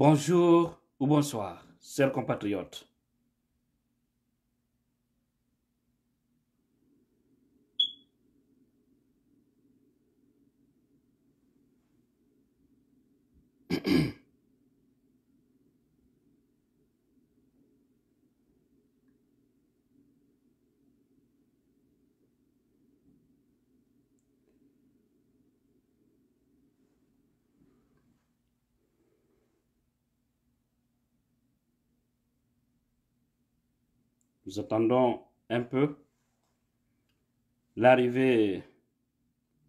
Bonjour ou bonsoir, chers compatriotes. Nous attendons un peu l'arrivée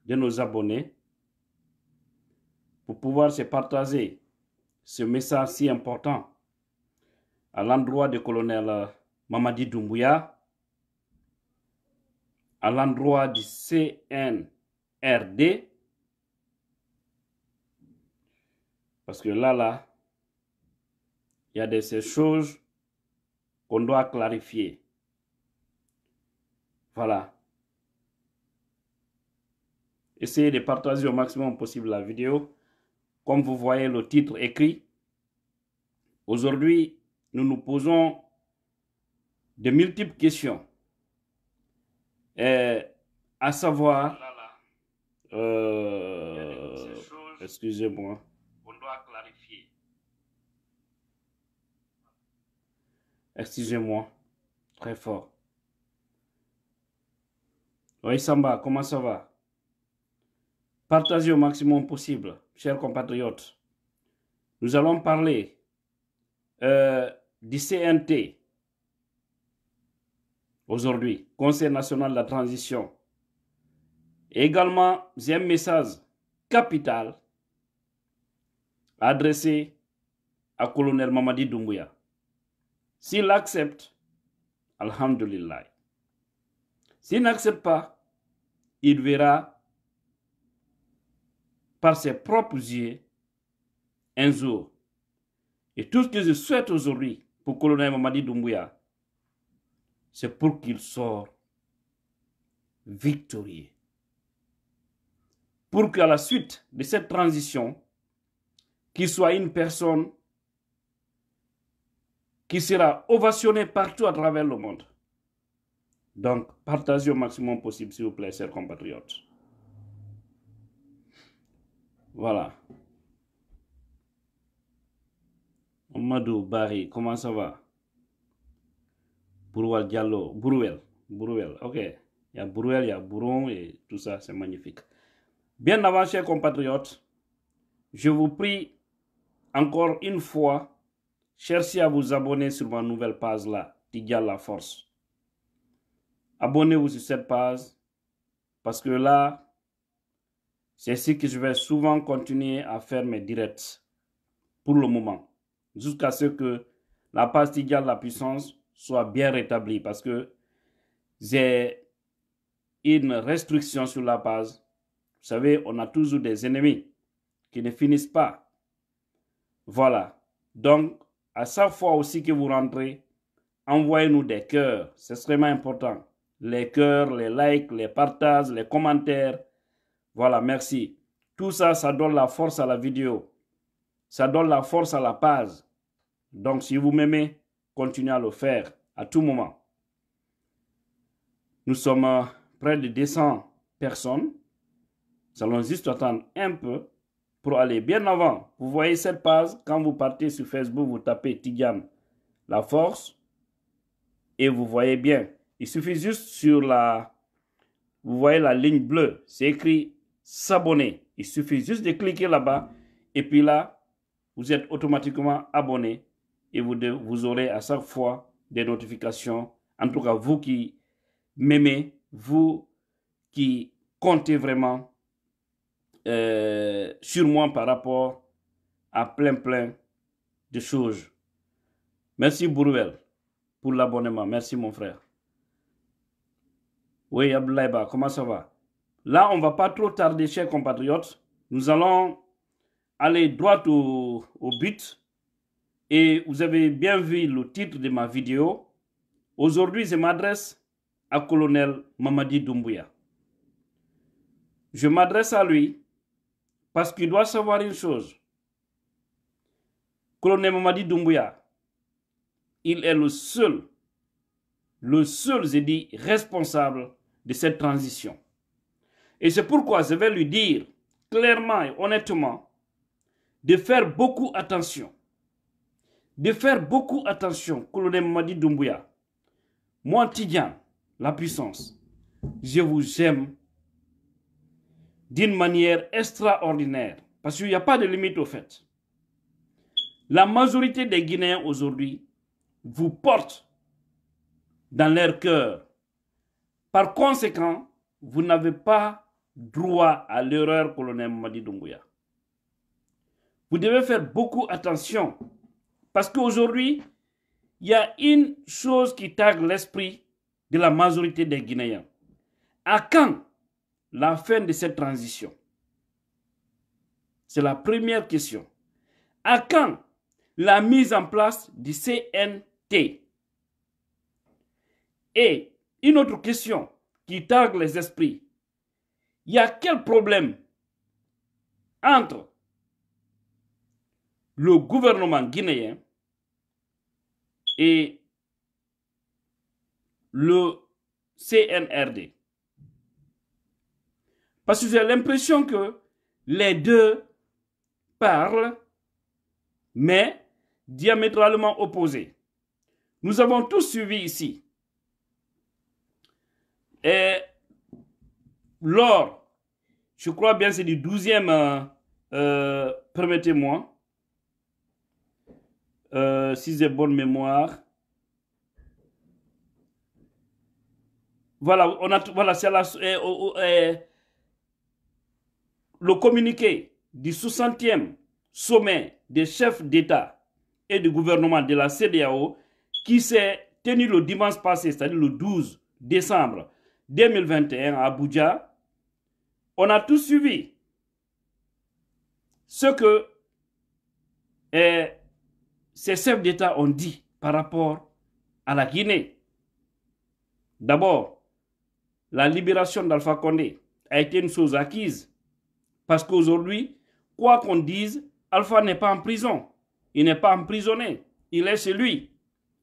de nos abonnés pour pouvoir se partager ce message si important à l'endroit du colonel Mamadi Doumbouya, à l'endroit du CNRD, parce que là, là, il y a de ces choses qu'on doit clarifier. Voilà. Essayez de partager au maximum possible la vidéo. Comme vous voyez le titre écrit, aujourd'hui, nous nous posons de multiples questions. Et euh, à savoir, oh euh, excusez-moi, Excusez-moi. Très fort. Oui, Samba, comment ça va Partagez au maximum possible, chers compatriotes. Nous allons parler euh, du CNT aujourd'hui, Conseil national de la transition. également, j'ai un message capital adressé à colonel Mamadi Doumbouya. S'il accepte, Alhamdulillah. S'il n'accepte pas, il verra par ses propres yeux un jour. Et tout ce que je souhaite aujourd'hui pour colonel Mamadi Doumbouya, c'est pour qu'il sorte victorieux. Pour qu'à la suite de cette transition, qu'il soit une personne qui sera ovationné partout à travers le monde. Donc, partagez au maximum possible, s'il vous plaît, chers compatriotes. Voilà. Madou Barry, comment ça va? Buruel, Diallo, Buruel, Buruel. ok. Il y a Buruel, il y a Bouron et tout ça, c'est magnifique. Bien avant, chers compatriotes, je vous prie encore une fois Cherchez à vous abonner sur ma nouvelle page là, Tigal La Force. Abonnez-vous sur cette page parce que là, c'est ce que je vais souvent continuer à faire mes directs pour le moment. Jusqu'à ce que la page Tigal La Puissance soit bien rétablie parce que j'ai une restriction sur la page. Vous savez, on a toujours des ennemis qui ne finissent pas. Voilà. Donc, à chaque fois aussi que vous rentrez, envoyez-nous des cœurs. C'est extrêmement important. Les cœurs, les likes, les partages, les commentaires. Voilà, merci. Tout ça, ça donne la force à la vidéo. Ça donne la force à la page. Donc, si vous m'aimez, continuez à le faire à tout moment. Nous sommes euh, près de 200 personnes. Nous allons juste attendre un peu pour aller bien avant. Vous voyez cette page, quand vous partez sur Facebook, vous tapez Tigam la force, et vous voyez bien. Il suffit juste sur la, vous voyez la ligne bleue, c'est écrit s'abonner. Il suffit juste de cliquer là-bas, et puis là, vous êtes automatiquement abonné, et vous, vous aurez à chaque fois des notifications. En tout cas, vous qui m'aimez, vous qui comptez vraiment euh, sur moi par rapport à plein plein de choses. Merci Bourvel pour l'abonnement. Merci mon frère. Oui, Abdoulaye comment ça va Là, on va pas trop tarder, chers compatriotes. Nous allons aller droit au, au but. Et vous avez bien vu le titre de ma vidéo. Aujourd'hui, je m'adresse à colonel Mamadi Doumbouya. Je m'adresse à lui parce qu'il doit savoir une chose. Colonel Mamadi Doumbouya, il est le seul, le seul, je dit responsable de cette transition. Et c'est pourquoi je vais lui dire clairement et honnêtement de faire beaucoup attention. De faire beaucoup attention, colonel Mamadi Doumbouya. Moi, Tidjan, la puissance, je vous aime d'une manière extraordinaire, parce qu'il n'y a pas de limite au fait. La majorité des Guinéens aujourd'hui vous portent dans leur cœur. Par conséquent, vous n'avez pas droit à l'erreur, colonel Mamadi Vous devez faire beaucoup attention, parce qu'aujourd'hui, il y a une chose qui tague l'esprit de la majorité des Guinéens. À quand la fin de cette transition C'est la première question. À quand la mise en place du CNT Et une autre question qui targue les esprits. Il y a quel problème entre le gouvernement guinéen et le CNRD parce que j'ai l'impression que les deux parlent, mais diamétralement opposés. Nous avons tous suivi ici. Et lors, je crois bien c'est du 12e, euh, euh, permettez-moi, euh, si j'ai bonne mémoire. Voilà, on a, voilà, c'est la, le communiqué du 60e sommet des chefs d'État et de gouvernement de la CDAO qui s'est tenu le dimanche passé, c'est-à-dire le 12 décembre 2021 à Abuja, on a tout suivi ce que eh, ces chefs d'État ont dit par rapport à la Guinée. D'abord, la libération d'Alpha Condé a été une chose acquise parce qu'aujourd'hui, quoi qu'on dise, Alpha n'est pas en prison. Il n'est pas emprisonné. Il est chez lui.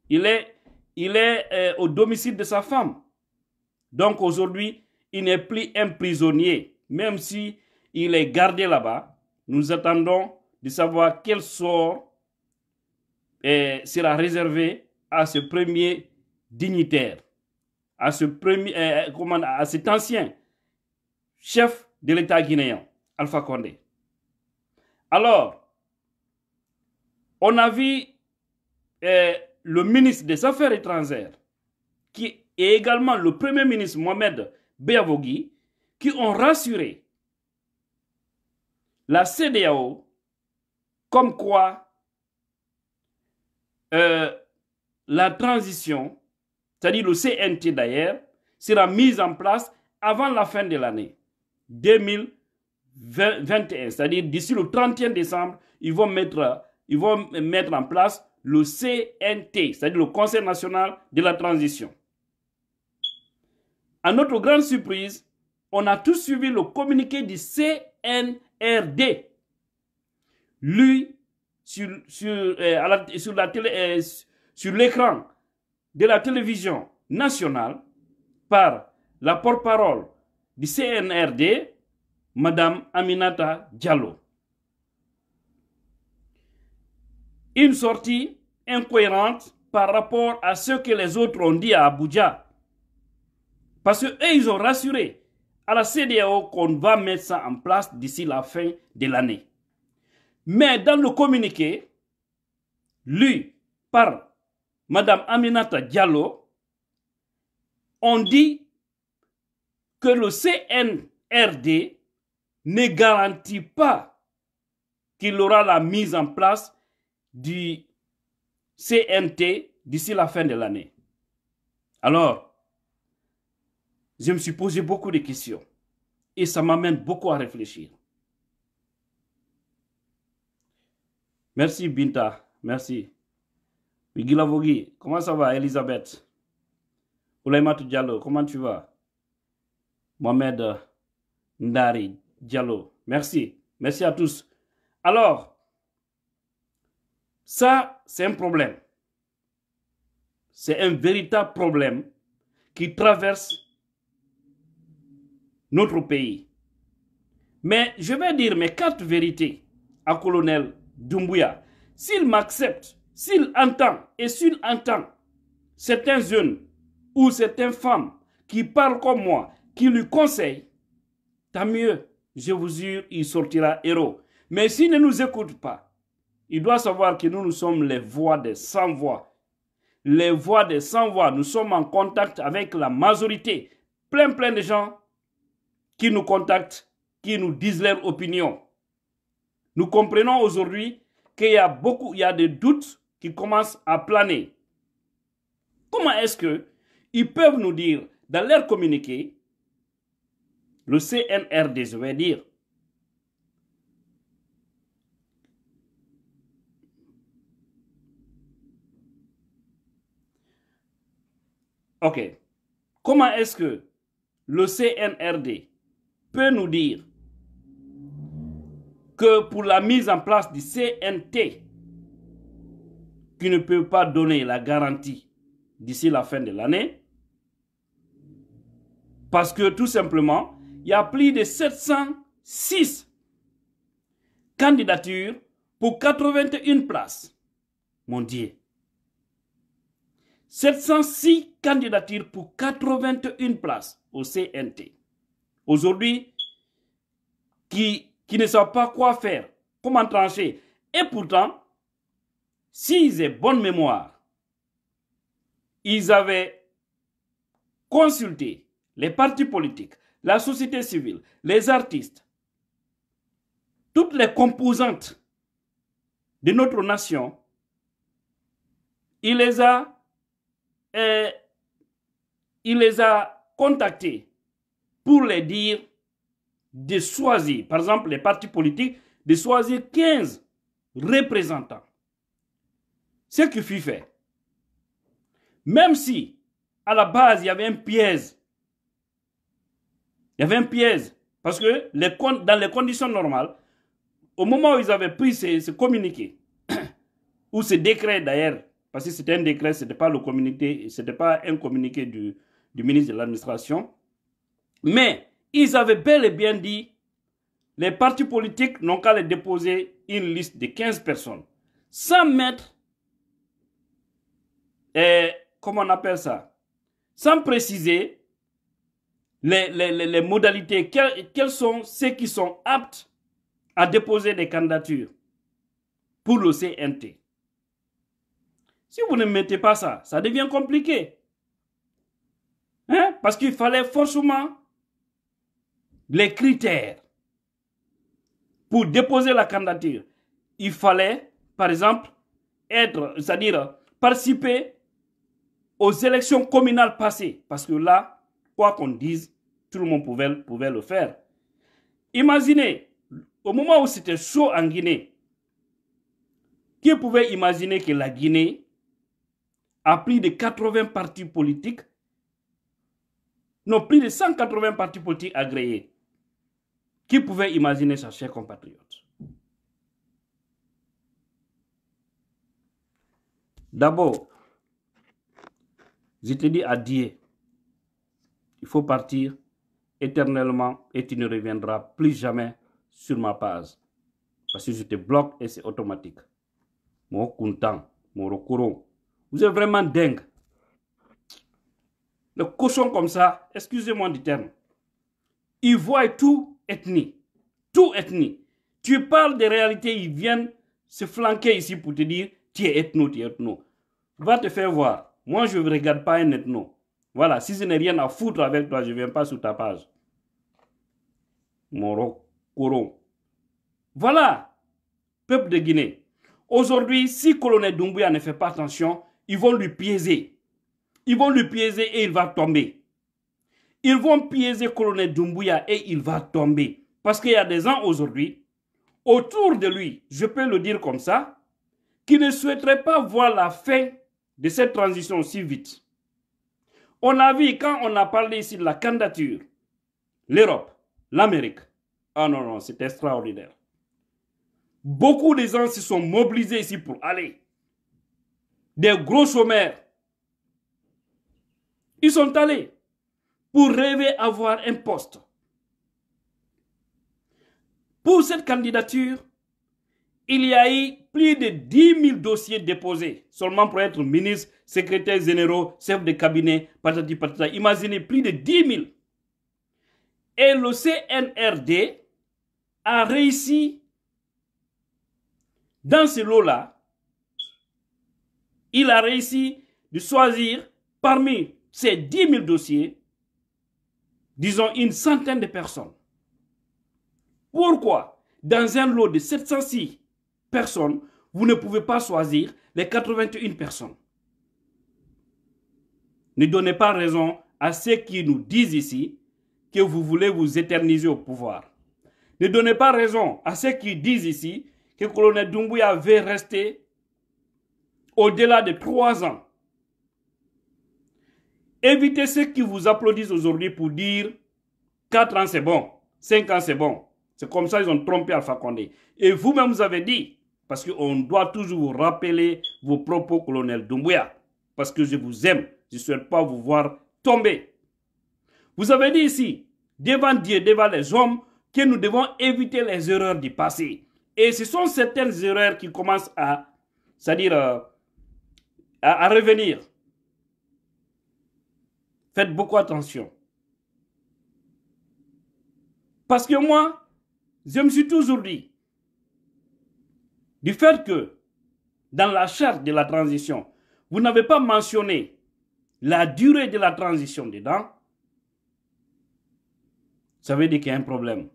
Il est, il est euh, au domicile de sa femme. Donc aujourd'hui, il n'est plus un prisonnier. Même si il est gardé là-bas, nous attendons de savoir quel sort euh, sera réservé à ce premier dignitaire, à ce premier, euh, à cet ancien chef de l'État guinéen. Alpha Condé. Alors, on a vu euh, le ministre des Affaires étrangères, qui est également le premier ministre Mohamed Beavogui, qui ont rassuré la CDAO comme quoi euh, la transition, c'est-à-dire le CNT d'ailleurs, sera mise en place avant la fin de l'année 2020. 21, c'est-à-dire d'ici le 31 décembre, ils vont mettre, ils vont mettre en place le CNT, c'est-à-dire le Conseil national de la transition. À notre grande surprise, on a tous suivi le communiqué du CNRD, lui, sur, sur, euh, euh, sur l'écran de la télévision nationale, par la porte-parole du CNRD, Madame Aminata Diallo. Une sortie incohérente par rapport à ce que les autres ont dit à Abuja. Parce qu'eux, ils ont rassuré à la CDAO qu'on va mettre ça en place d'ici la fin de l'année. Mais dans le communiqué, lu par Madame Aminata Diallo, on dit que le CNRD ne garantit pas qu'il aura la mise en place du CNT d'ici la fin de l'année. Alors, je me suis posé beaucoup de questions et ça m'amène beaucoup à réfléchir. Merci Binta, merci. Vigilavogui, comment ça va Elisabeth Oulaymatu Diallo, comment tu vas Mohamed Ndari, Diallo. Merci. Merci à tous. Alors, ça, c'est un problème. C'est un véritable problème qui traverse notre pays. Mais je vais dire mes quatre vérités à colonel Doumbouya. S'il m'accepte, s'il entend et s'il entend certains jeunes ou certaines femmes qui parlent comme moi, qui lui conseillent, tant mieux je vous jure, il sortira héros. Mais s'il ne nous écoute pas, il doit savoir que nous, nous sommes les voix des sans-voix. Les voix des sans-voix, nous sommes en contact avec la majorité. Plein, plein de gens qui nous contactent, qui nous disent leur opinion. Nous comprenons aujourd'hui qu'il y a beaucoup, il y a des doutes qui commencent à planer. Comment est-ce qu'ils peuvent nous dire dans leur communiqué le CNRD, je vais dire. OK. Comment est-ce que le CNRD peut nous dire que pour la mise en place du CNT, qui ne peut pas donner la garantie d'ici la fin de l'année, parce que tout simplement, il y a plus de 706 candidatures pour 81 places. Mon Dieu. 706 candidatures pour 81 places au CNT. Aujourd'hui, qui, qui ne savent pas quoi faire, comment trancher. Et pourtant, s'ils ont bonne mémoire, ils avaient consulté les partis politiques, la société civile, les artistes, toutes les composantes de notre nation, il les a, euh, il les a contactés pour les dire de choisir, par exemple les partis politiques, de choisir 15 représentants. Ce qui fut fait. Même si, à la base, il y avait un piège il y avait un piège. Parce que dans les conditions normales, au moment où ils avaient pris ce, communiqué, ou ce décret d'ailleurs, parce que c'était un décret, ce n'était pas le communiqué, c'était pas un communiqué du, ministre de l'administration, mais ils avaient bel et bien dit, les partis politiques n'ont qu'à déposer une liste de 15 personnes, sans mettre, eh, comment on appelle ça, sans préciser les, modalités, quels, sont ceux qui sont aptes à déposer des candidatures pour le CNT. Si vous ne mettez pas ça, ça devient compliqué. Hein? Parce qu'il fallait forcément les critères pour déposer la candidature. Il fallait, par exemple, être, c'est-à-dire participer aux élections communales passées. Parce que là, quoi qu'on dise, tout le monde pouvait, le faire. Imaginez, au moment où c'était chaud en Guinée, qui pouvait imaginer que la Guinée a pris de 80 partis politiques, non, plus de 180 partis politiques agréés. Qui pouvait imaginer ça, chers compatriotes D'abord, je te dis adieu il faut partir éternellement et tu ne reviendras plus jamais sur ma page. Parce que je te bloque et c'est automatique. Mon content, mon rokoro, Vous êtes vraiment dingue. Le cochon comme ça, excusez-moi du terme, il voit tout ethnie. Tout ethnie. Tu parles des réalités, ils viennent se flanquer ici pour te dire, tu es ethno, tu es ethno. Va te faire voir. Moi, je ne regarde pas un ethno. Voilà, si je n'ai rien à foutre avec toi, je ne viens pas sur ta page. Moro, Coron. Voilà, peuple de Guinée. Aujourd'hui, si colonel Doumbouya ne fait pas attention, ils vont lui piéger. Ils vont lui piéger et il va tomber. Ils vont piéger colonel Doumbouya et il va tomber. Parce qu'il y a des gens aujourd'hui, autour de lui, je peux le dire comme ça, qui ne souhaiteraient pas voir la fin de cette transition si vite. On a vu quand on a parlé ici de la candidature, l'Europe, l'Amérique. Ah non, non, c'est extraordinaire. Beaucoup de gens se sont mobilisés ici pour aller. Des gros chômeurs. Ils sont allés pour rêver avoir un poste. Pour cette candidature, il y a eu plus de 10 000 dossiers déposés seulement pour être ministre, secrétaire général, chef de cabinet, patati patata. Imaginez, plus de 10 000. Et le CNRD a réussi, dans ce lot-là, il a réussi de choisir parmi ces 10 000 dossiers, disons une centaine de personnes. Pourquoi Dans un lot de 706 personne, vous ne pouvez pas choisir les 81 personnes. Ne donnez pas raison à ceux qui nous disent ici que vous voulez vous éterniser au pouvoir. Ne donnez pas raison à ceux qui disent ici que le colonel Doumbouya veut rester au-delà de 3 ans. Évitez ceux qui vous applaudissent aujourd'hui pour dire 4 ans c'est bon, 5 ans c'est bon. C'est comme ça qu'ils ont trompé Alpha Condé. Et vous-même vous avez dit parce qu'on doit toujours vous rappeler vos propos, colonel Doumbouya. Parce que je vous aime. Je ne souhaite pas vous voir tomber. Vous avez dit ici, devant Dieu, devant les hommes, que nous devons éviter les erreurs du passé. Et ce sont certaines erreurs qui commencent à, c'est-à-dire, euh, à, revenir. Faites beaucoup attention. Parce que moi, je me suis toujours dit, du fait que dans la charte de la transition, vous n'avez pas mentionné la durée de la transition dedans, ça veut dire qu'il y a un problème.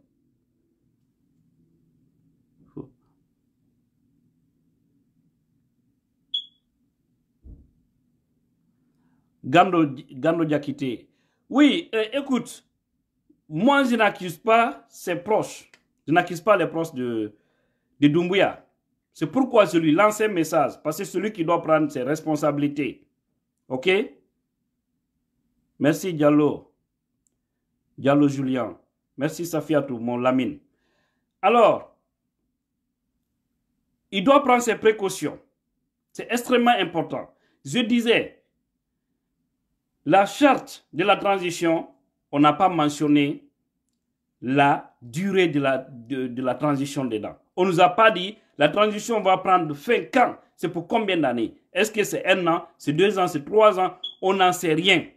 Gando, Gando Oui, euh, écoute, moi je n'accuse pas ses proches. Je n'accuse pas les proches de, de Doumbouya. C'est pourquoi je lui lance un message, parce que c'est celui qui doit prendre ses responsabilités. OK Merci Diallo. Diallo Julien. Merci Safiatou, mon lamine. Alors, il doit prendre ses précautions. C'est extrêmement important. Je disais, la charte de la transition, on n'a pas mentionné la durée de la, de, de la transition dedans. On ne nous a pas dit la transition va prendre fin quand C'est pour combien d'années Est-ce que c'est un an C'est deux ans C'est trois ans On n'en sait rien.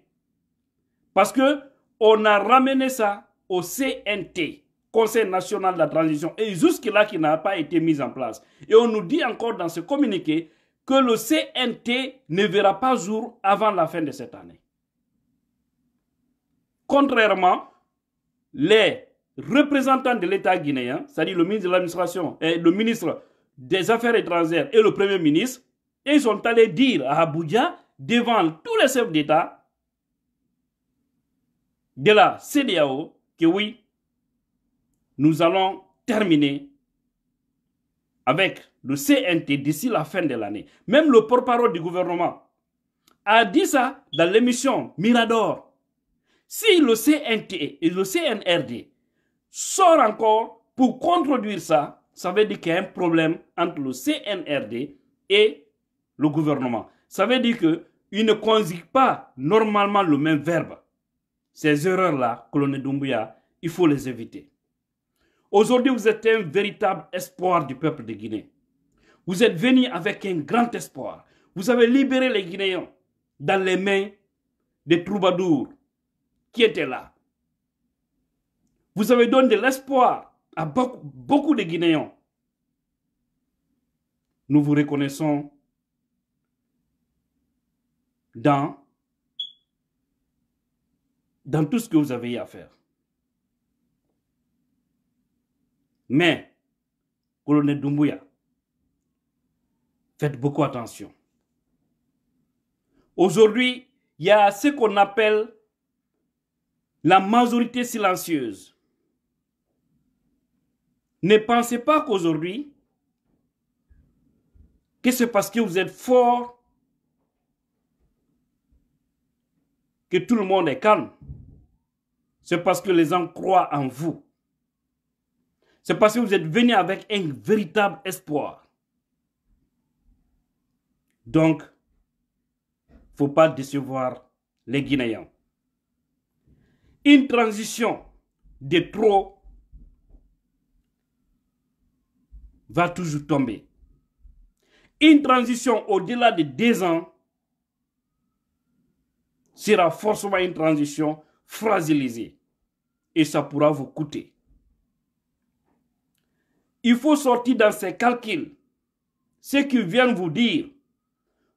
Parce que on a ramené ça au CNT, Conseil national de la transition, et jusque-là qui n'a pas été mis en place. Et on nous dit encore dans ce communiqué que le CNT ne verra pas jour avant la fin de cette année. Contrairement, les représentants de l'État guinéen, c'est-à-dire le ministre de l'administration et le ministre des Affaires étrangères et le Premier ministre, ils sont allés dire à Abuja, devant tous les chefs d'État de la CDAO, que oui, nous allons terminer avec le CNT d'ici la fin de l'année. Même le porte-parole du gouvernement a dit ça dans l'émission Mirador. Si le CNT et le CNRD sortent encore pour contredire ça, ça veut dire qu'il y a un problème entre le CNRD et le gouvernement. Ça veut dire qu'ils ne conjugue pas normalement le même verbe. Ces erreurs-là, colonel Doumbouya, il faut les éviter. Aujourd'hui, vous êtes un véritable espoir du peuple de Guinée. Vous êtes venu avec un grand espoir. Vous avez libéré les Guinéens dans les mains des troubadours qui étaient là. Vous avez donné de l'espoir à beaucoup de Guinéens, nous vous reconnaissons dans, dans tout ce que vous avez à faire. Mais, colonel Doumbouya, faites beaucoup attention. Aujourd'hui, il y a ce qu'on appelle la majorité silencieuse. Ne pensez pas qu'aujourd'hui, que c'est parce que vous êtes fort que tout le monde est calme. C'est parce que les gens croient en vous. C'est parce que vous êtes venu avec un véritable espoir. Donc, faut pas décevoir les Guinéens. Une transition de trop va toujours tomber. Une transition au-delà de deux ans sera forcément une transition fragilisée et ça pourra vous coûter. Il faut sortir dans ces calculs ce qui viennent vous dire,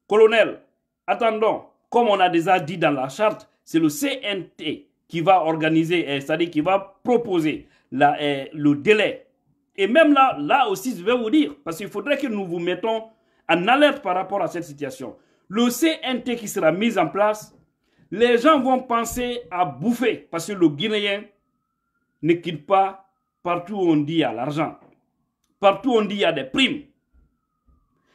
colonel, attendons, comme on a déjà dit dans la charte, c'est le CNT qui va organiser, eh, c'est-à-dire qui va proposer la, eh, le délai et même là, là aussi, je vais vous dire, parce qu'il faudrait que nous vous mettons en alerte par rapport à cette situation. Le CNT qui sera mis en place, les gens vont penser à bouffer, parce que le Guinéen ne quitte pas partout où on dit il y a l'argent. Partout où on dit il y a des primes.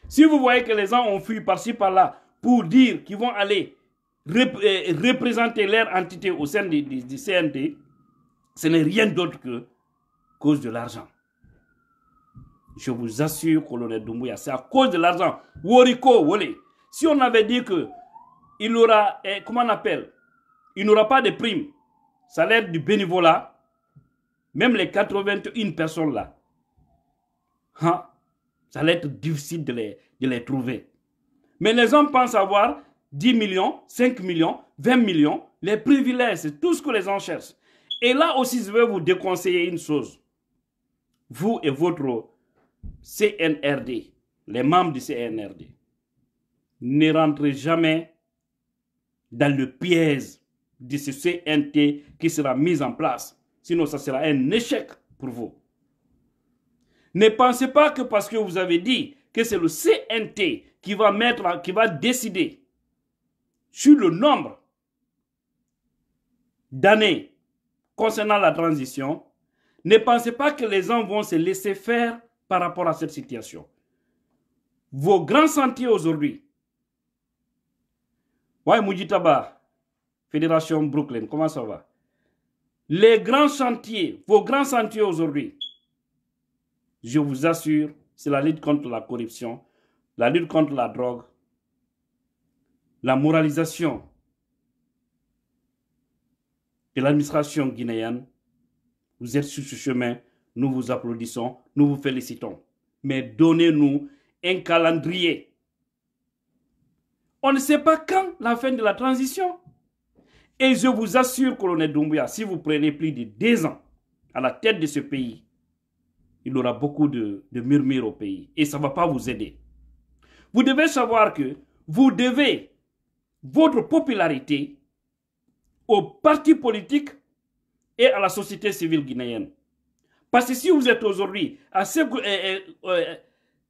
Si vous voyez que les gens ont fui par-ci, par-là, pour dire qu'ils vont aller euh, représenter leur entité au sein du, du CNT, ce n'est rien d'autre que cause de l'argent. Je vous assure, colonel Doumbouya, c'est à cause de l'argent. Woriko, Wole. Si on avait dit que il aura, eh, comment on appelle, il n'aura pas de prime, salaire du bénévolat, même les 81 personnes là, hein? ça allait être difficile de les, de les trouver. Mais les hommes pensent avoir 10 millions, 5 millions, 20 millions, les privilèges, c'est tout ce que les gens cherchent. Et là aussi, je vais vous déconseiller une chose. Vous et votre CNRD, les membres du CNRD, ne rentrez jamais dans le piège de ce CNT qui sera mis en place. Sinon, ça sera un échec pour vous. Ne pensez pas que parce que vous avez dit que c'est le CNT qui va mettre, qui va décider sur le nombre d'années concernant la transition, ne pensez pas que les gens vont se laisser faire par rapport à cette situation. Vos grands sentiers aujourd'hui. Ouais, Fédération Brooklyn, comment ça va? Les grands chantiers, vos grands sentiers aujourd'hui, je vous assure, c'est la lutte contre la corruption, la lutte contre la drogue, la moralisation de l'administration guinéenne. Vous êtes sur ce chemin nous vous applaudissons, nous vous félicitons. Mais donnez-nous un calendrier. On ne sait pas quand la fin de la transition. Et je vous assure, colonel Doumbouya, si vous prenez plus de deux ans à la tête de ce pays, il y aura beaucoup de, de murmures au pays. Et ça ne va pas vous aider. Vous devez savoir que vous devez votre popularité aux partis politiques et à la société civile guinéenne. Parce que si vous êtes aujourd'hui euh, euh, euh,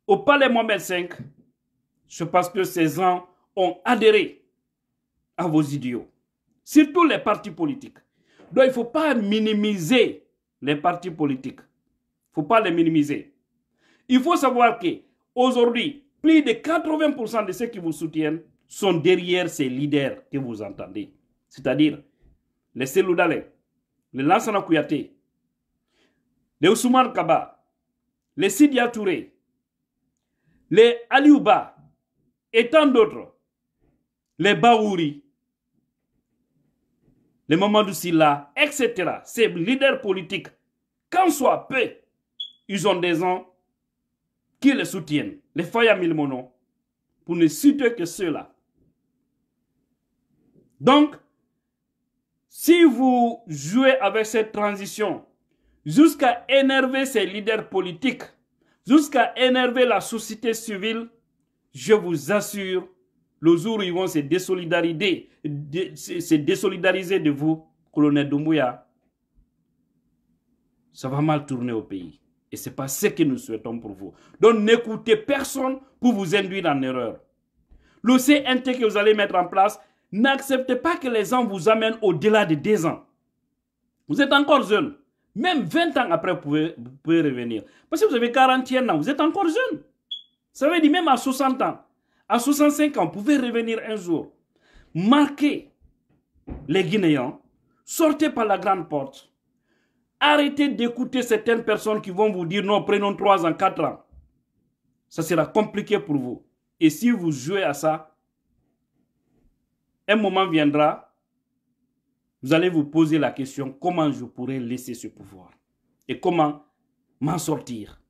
au palais Mohamed V, c'est parce que ces gens ont adhéré à vos idiots. Surtout les partis politiques. Donc il ne faut pas minimiser les partis politiques. Il ne faut pas les minimiser. Il faut savoir qu'aujourd'hui, plus de 80% de ceux qui vous soutiennent sont derrière ces leaders que vous entendez. C'est-à-dire les Seloudalais, les Lansana Kouyaté, les Ousmane Kaba, les Sidia Touré, les Aliouba et tant d'autres, les Baouri, les Mamadou Silla, etc., ces leaders politiques, qu'en soit peu, ils ont des gens qui les soutiennent, les Faya Milmono, pour ne citer que ceux-là. Donc, si vous jouez avec cette transition jusqu'à énerver ses leaders politiques, jusqu'à énerver la société civile, je vous assure, le jour où ils vont se désolidariser, de vous, colonel Doumbouya, ça va mal tourner au pays. Et ce n'est pas ce que nous souhaitons pour vous. Donc n'écoutez personne pour vous induire en erreur. Le CNT que vous allez mettre en place, n'acceptez pas que les gens vous amènent au-delà de 10 ans. Vous êtes encore jeune. Même 20 ans après, vous pouvez, revenir. Parce que vous avez 41 ans, vous êtes encore jeune. Ça veut dire même à 60 ans, à 65 ans, vous pouvez revenir un jour. Marquez les Guinéens, sortez par la grande porte. Arrêtez d'écouter certaines personnes qui vont vous dire non, prenons 3 ans, 4 ans. Ça sera compliqué pour vous. Et si vous jouez à ça, un moment viendra, vous allez vous poser la question comment je pourrais laisser ce pouvoir et comment m'en sortir.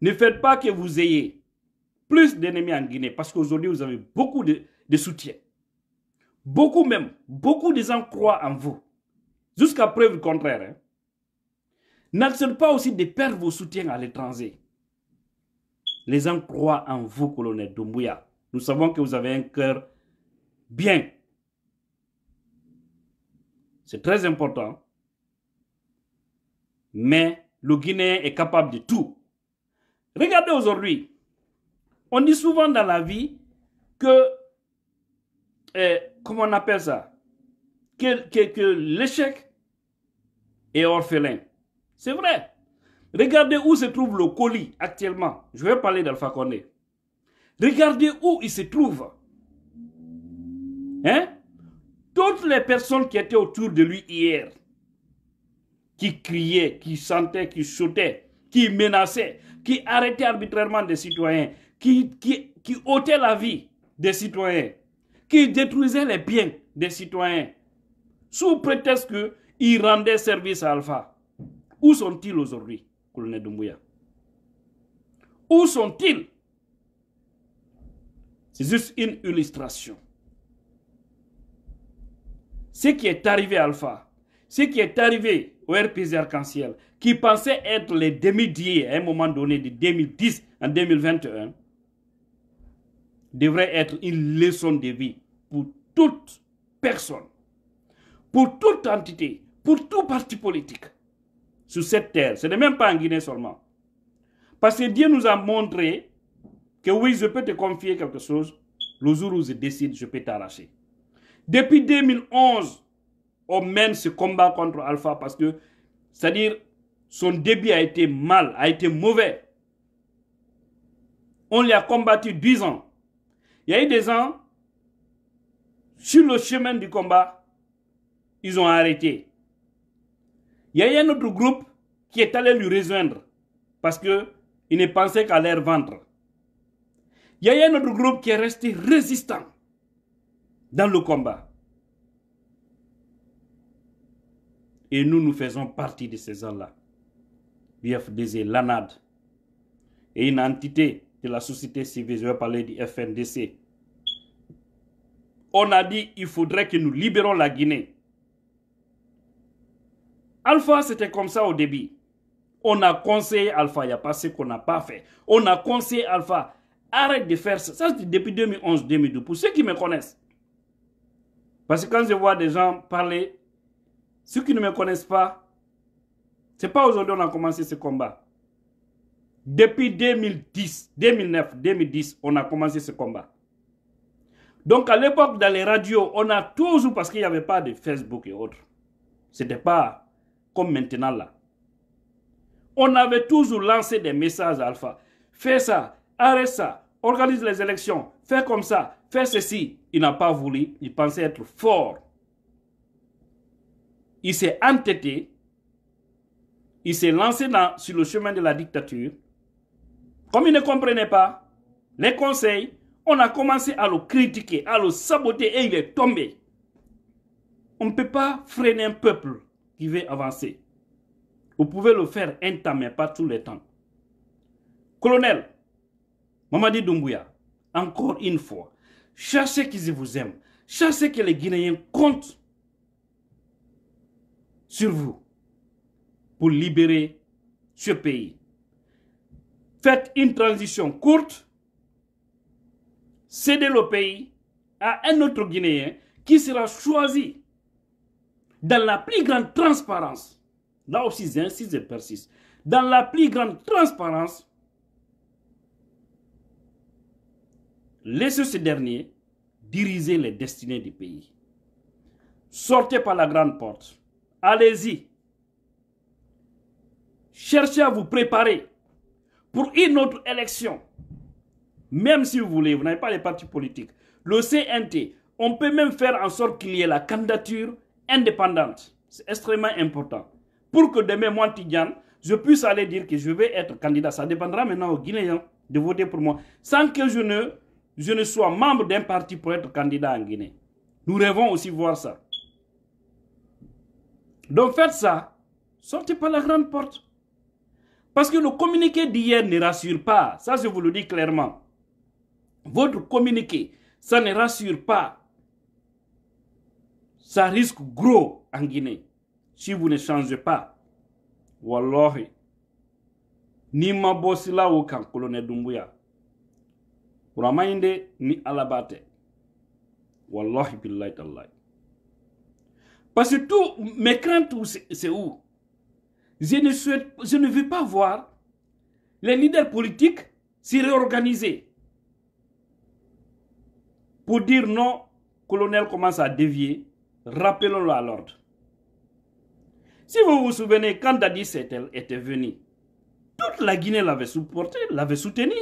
Ne faites pas que vous ayez plus d'ennemis en Guinée parce qu'aujourd'hui vous avez beaucoup de, soutien. Beaucoup même, beaucoup de gens croient en vous. Jusqu'à preuve contraire. Hein. N'acceptez pas aussi de perdre vos soutiens à l'étranger. Les gens croient en vous, colonel Doumbouya. Nous savons que vous avez un cœur bien c'est très important. Mais le Guinéen est capable de tout. Regardez aujourd'hui, on dit souvent dans la vie que, eh, comment on appelle ça, que, que l'échec est orphelin. C'est vrai. Regardez où se trouve le colis actuellement. Je vais parler d'Alpha Condé. Regardez où il se trouve. Hein? toutes les personnes qui étaient autour de lui hier, qui criaient, qui chantaient, qui sautaient, qui menaçaient, qui arrêtaient arbitrairement des citoyens, qui, qui, qui ôtaient la vie des citoyens, qui détruisaient les biens des citoyens, sous prétexte qu'ils rendaient service à Alpha. Où sont-ils aujourd'hui, colonel Doumbouya Où sont-ils C'est juste une illustration ce qui est arrivé à Alpha, ce qui est arrivé au RPZ Arc-en-Ciel, qui pensait être les demi-dieux à un moment donné de 2010 en 2021, devrait être une leçon de vie pour toute personne, pour toute entité, pour tout parti politique sur cette terre. Ce n'est même pas en Guinée seulement. Parce que Dieu nous a montré que oui, je peux te confier quelque chose. Le jour où je décide, je peux t'arracher. Depuis 2011, on mène ce combat contre Alpha parce que, c'est-à-dire, son débit a été mal, a été mauvais. On l'a combattu 10 ans. Il y a eu des ans, sur le chemin du combat, ils ont arrêté. Il y a eu un autre groupe qui est allé lui rejoindre parce qu'il ne pensait qu'à leur vendre. Il y a eu un autre groupe qui est resté résistant dans le combat. Et nous, nous faisons partie de ces gens-là. l'UFDZ, l'ANAD, et une entité de la société civile, je vais parler du FNDC. On a dit il faudrait que nous libérons la Guinée. Alpha, c'était comme ça au début. On a conseillé Alpha, il n'y a pas ce qu'on n'a pas fait. On a conseillé Alpha, arrête de faire ça. Ça, c'est depuis 2011-2012. Pour ceux qui me connaissent, parce que quand je vois des gens parler, ceux qui ne me connaissent pas, ce n'est pas aujourd'hui qu'on a commencé ce combat. Depuis 2010, 2009, 2010, on a commencé ce combat. Donc à l'époque, dans les radios, on a toujours, parce qu'il n'y avait pas de Facebook et autres, ce n'était pas comme maintenant là. On avait toujours lancé des messages à alpha. Fais ça, arrête ça, organise les élections, fais comme ça, Faire ceci, il n'a pas voulu, il pensait être fort. Il s'est entêté, il s'est lancé dans, sur le chemin de la dictature. Comme il ne comprenait pas les conseils, on a commencé à le critiquer, à le saboter et il est tombé. On ne peut pas freiner un peuple qui veut avancer. Vous pouvez le faire un temps, mais pas tous les temps. Colonel, Mamadi Doumbouya, encore une fois, Cherchez qu'ils vous aiment. Cherchez que les Guinéens comptent sur vous pour libérer ce pays. Faites une transition courte. Cédez le pays à un autre Guinéen qui sera choisi dans la plus grande transparence. Là aussi, j'insiste et persiste. Dans la plus grande transparence Laissez ce dernier diriger les destinées du pays. Sortez par la grande porte. Allez-y. Cherchez à vous préparer pour une autre élection. Même si vous voulez, vous n'avez pas les partis politiques. Le CNT, on peut même faire en sorte qu'il y ait la candidature indépendante. C'est extrêmement important. Pour que demain, moi, Tidjane, je puisse aller dire que je vais être candidat. Ça dépendra maintenant aux Guinéens de voter pour moi. Sans que je ne je ne sois membre d'un parti pour être candidat en Guinée. Nous rêvons aussi voir ça. Donc faites ça, sortez par la grande porte. Parce que le communiqué d'hier ne rassure pas, ça je vous le dis clairement. Votre communiqué, ça ne rassure pas. Ça risque gros en Guinée si vous ne changez pas. Wallahi. Ni Mabosila ou Colonel Dumbuya ni alabate billahi parce que tout mes craintes c'est où je ne je ne veux pas voir les leaders politiques s'y réorganiser pour dire non colonel commence à dévier rappelons-le à l'ordre si vous vous souvenez quand Dadis était, était venu toute la Guinée l'avait supporté l'avait soutenu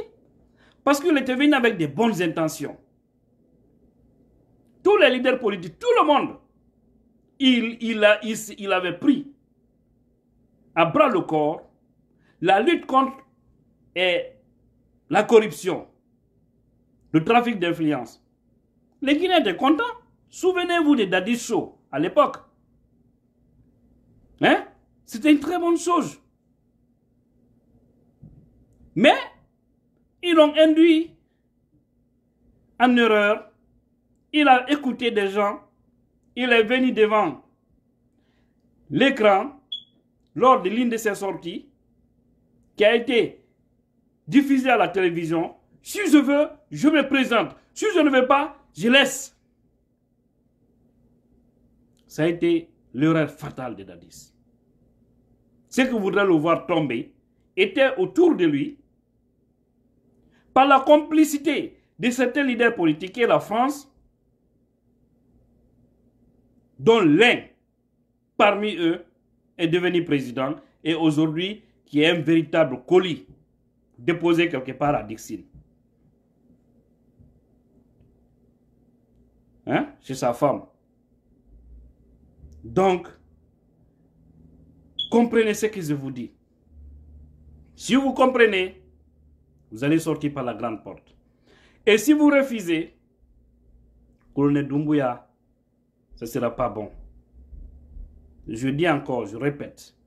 parce qu'il était venu avec des bonnes intentions. Tous les leaders politiques, tout le monde, il, a, il, avait pris à bras le corps la lutte contre la corruption, le trafic d'influence. Les Guinéens étaient contents. Souvenez-vous de Daddy à l'époque. Hein? C'était une très bonne chose. Mais ils l'ont induit en erreur. Il a écouté des gens. Il est venu devant l'écran lors de l'une de ses sorties qui a été diffusée à la télévision. Si je veux, je me présente. Si je ne veux pas, je laisse. Ça a été l'erreur fatale de Dadis. Ceux qui voudraient le voir tomber étaient autour de lui par la complicité de certains leaders politiques et la France, dont l'un parmi eux est devenu président et aujourd'hui qui est un véritable colis déposé quelque part à Dixine, hein? C'est sa femme. Donc, comprenez ce que je vous dis. Si vous comprenez, vous allez sortir par la grande porte. Et si vous refusez, colonel Dumbuya, ce ne sera pas bon. Je dis encore, je répète.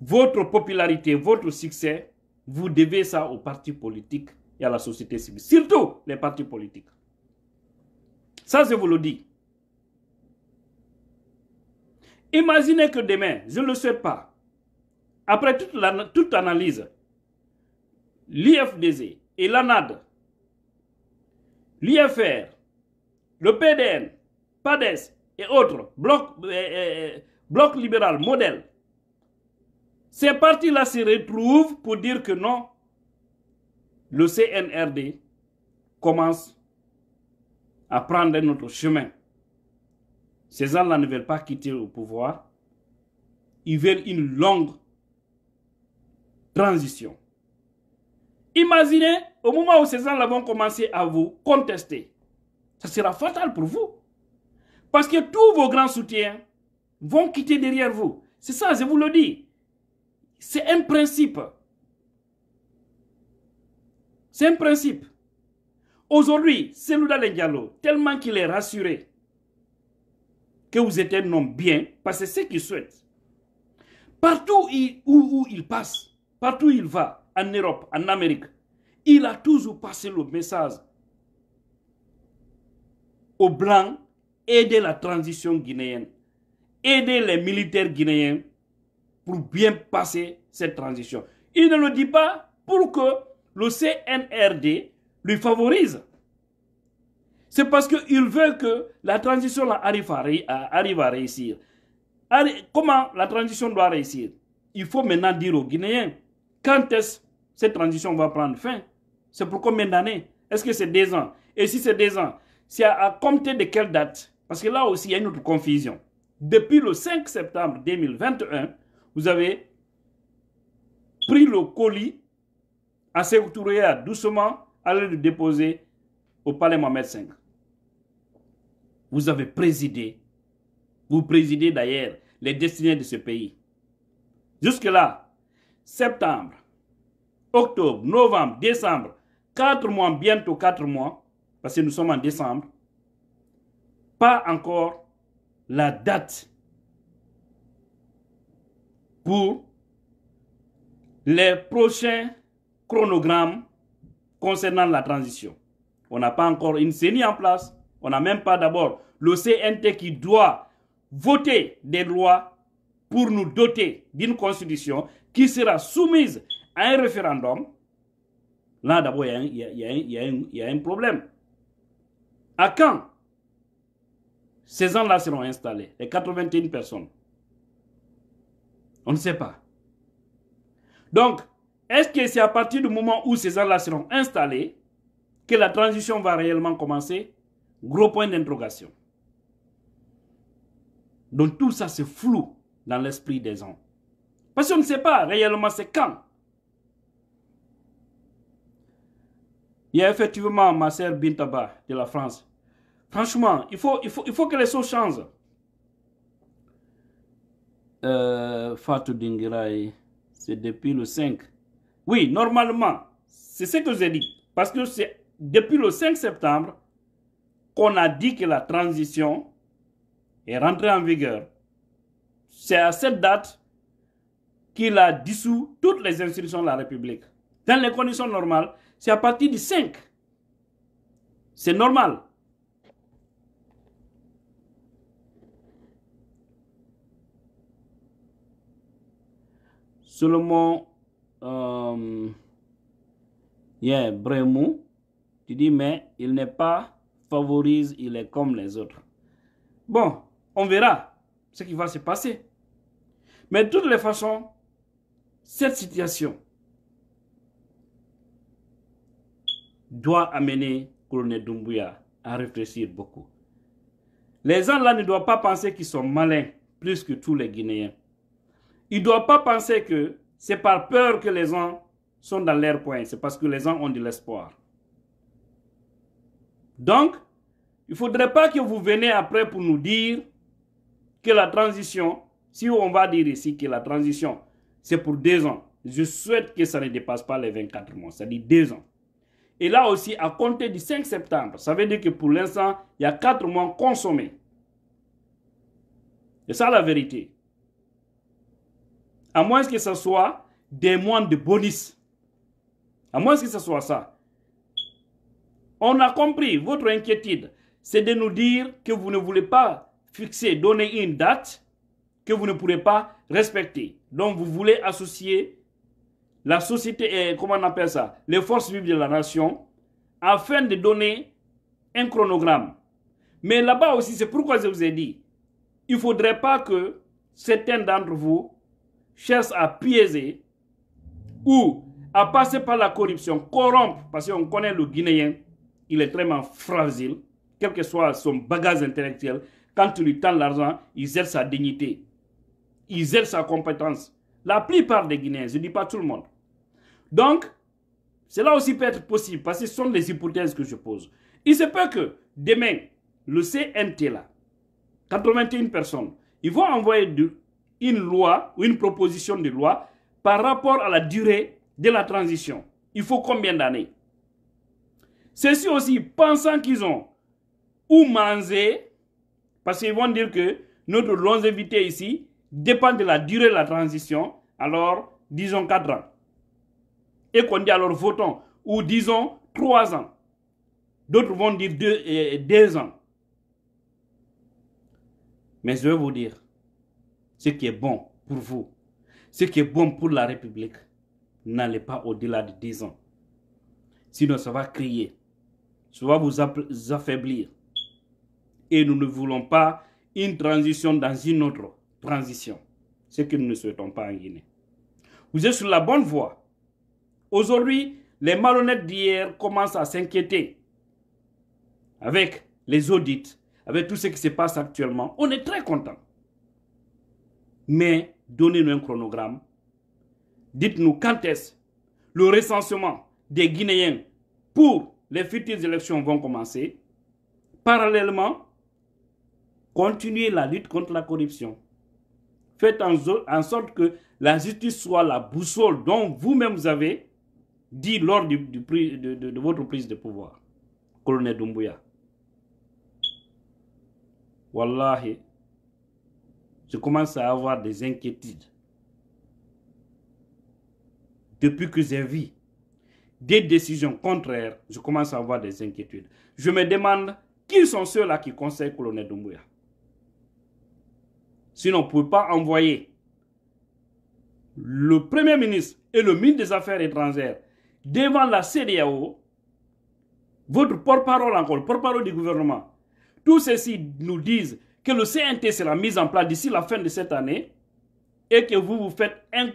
Votre popularité, votre succès, vous devez ça aux partis politiques et à la société civile. Surtout les partis politiques. Ça, je vous le dis. Imaginez que demain, je ne le sais pas, après toute, toute analyse, l'IFDZ et l'ANAD, l'IFR, le PDN, PADES et autres, Bloc, euh, euh, euh, bloc libéral, modèle, ces partis-là se retrouvent pour dire que non, le CNRD commence à prendre notre chemin. Ces gens-là ne veulent pas quitter le pouvoir. Ils veulent une longue transition. Imaginez, au moment où ces gens-là vont commencer à vous contester, ça sera fatal pour vous. Parce que tous vos grands soutiens vont quitter derrière vous. C'est ça, je vous le dis. C'est un principe. C'est un principe. Aujourd'hui, c'est là tellement qu'il est rassuré que vous êtes un homme bien, parce que c'est ce qu'il souhaite. Partout où il passe, partout où il va, en Europe, en Amérique, il a toujours passé le message aux Blancs, aider la transition guinéenne, aider les militaires guinéens pour bien passer cette transition. Il ne le dit pas pour que le CNRD lui favorise. C'est parce qu'il veut que la transition arrive, à, réussir. Comment la transition doit réussir Il faut maintenant dire aux Guinéens quand est-ce cette transition va prendre fin. C'est pour combien d'années Est-ce que c'est deux ans Et si c'est deux ans, c'est à, compter de quelle date Parce que là aussi, il y a une autre confusion. Depuis le 5 septembre 2021, vous avez pris le colis à Sektouria doucement, l'heure de déposer au palais Mohamed V. Vous avez présidé, vous présidez d'ailleurs les destinées de ce pays. Jusque-là, septembre, octobre, novembre, décembre, quatre mois, bientôt quatre mois, parce que nous sommes en décembre, pas encore la date pour les prochains chronogrammes concernant la transition. On n'a pas encore une CENI en place. On n'a même pas d'abord le CNT qui doit voter des lois pour nous doter d'une constitution qui sera soumise un référendum, là d'abord, il y, a un problème. À quand ces gens-là seront installés, les 81 personnes On ne sait pas. Donc, est-ce que c'est à partir du moment où ces gens-là seront installés que la transition va réellement commencer Gros point d'interrogation. Donc tout ça, se flou dans l'esprit des gens. Parce qu'on ne sait pas réellement c'est quand. Il y a effectivement ma sœur Bintaba de la France. Franchement, il faut, il il faut que les choses changent. Euh, Fatou Dingirai, c'est depuis le 5. Oui, normalement, c'est ce que j'ai dit. Parce que c'est depuis le 5 septembre qu'on a dit que la transition est rentrée en vigueur. C'est à cette date qu'il a dissous toutes les institutions de la République. Dans les conditions normales, c'est à partir du 5. C'est normal. Seulement, euh, yeah, Bremo, tu dis, mais il n'est pas favorise, il est comme les autres. Bon, on verra ce qui va se passer. Mais de toutes les façons, cette situation doit amener Colonel Doumbouya à réfléchir beaucoup. Les gens là ne doivent pas penser qu'ils sont malins plus que tous les Guinéens. Ils ne doivent pas penser que c'est par peur que les gens sont dans l'air coin. C'est parce que les gens ont de l'espoir. Donc, il ne faudrait pas que vous venez après pour nous dire que la transition, si on va dire ici que la transition, c'est pour deux ans. Je souhaite que ça ne dépasse pas les 24 mois, c'est-à-dire deux ans. Et là aussi, à compter du 5 septembre, ça veut dire que pour l'instant, il y a quatre mois consommés. Et ça la vérité. À moins que ce soit des mois de bonus. À moins que ce soit ça. On a compris votre inquiétude. C'est de nous dire que vous ne voulez pas fixer, donner une date que vous ne pourrez pas respecter. Donc vous voulez associer la société, et comment on appelle ça, les forces vives de la nation, afin de donner un chronogramme. Mais là-bas aussi, c'est pourquoi je vous ai dit, il ne faudrait pas que certains d'entre vous cherchent à piéger ou à passer par la corruption, corrompre, parce qu'on connaît le Guinéen, il est très fragile, quel que soit son bagage intellectuel, quand tu lui tends l'argent, il zèle sa dignité, il zèle sa compétence. La plupart des Guinéens, je ne dis pas tout le monde, donc, cela aussi peut être possible, parce que ce sont les hypothèses que je pose. Il se peut que demain, le CNT, là, 81 personnes, ils vont envoyer une loi ou une proposition de loi par rapport à la durée de la transition. Il faut combien d'années Ceci aussi, pensant qu'ils ont ou mangé, parce qu'ils vont dire que notre longévité ici dépend de la durée de la transition, alors disons 4 ans et qu'on dit alors votons, ou disons trois ans. D'autres vont dire deux, euh, ans. Mais je vais vous dire, ce qui est bon pour vous, ce qui est bon pour la République, n'allez pas au-delà de 10 ans. Sinon, ça va crier, ça va vous affaiblir. Et nous ne voulons pas une transition dans une autre transition, ce que nous ne souhaitons pas en Guinée. Vous êtes sur la bonne voie. Aujourd'hui, les malhonnêtes d'hier commencent à s'inquiéter avec les audits, avec tout ce qui se passe actuellement. On est très content. Mais donnez-nous un chronogramme. Dites-nous quand est-ce le recensement des Guinéens pour les futures élections vont commencer. Parallèlement, continuez la lutte contre la corruption. Faites en, en sorte que la justice soit la boussole dont vous-même avez dit lors de, votre prise de pouvoir, colonel Doumbouya. Wallahi, je commence à avoir des inquiétudes. Depuis que j'ai vu des décisions contraires, je commence à avoir des inquiétudes. Je me demande qui sont ceux-là qui conseillent colonel Doumbouya. Sinon, on ne peut pas envoyer le Premier ministre et le ministre des Affaires étrangères devant la CDAO, votre porte-parole encore, porte-parole du gouvernement, tout ceci nous disent que le CNT sera mis en place d'ici la fin de cette année et que vous vous faites un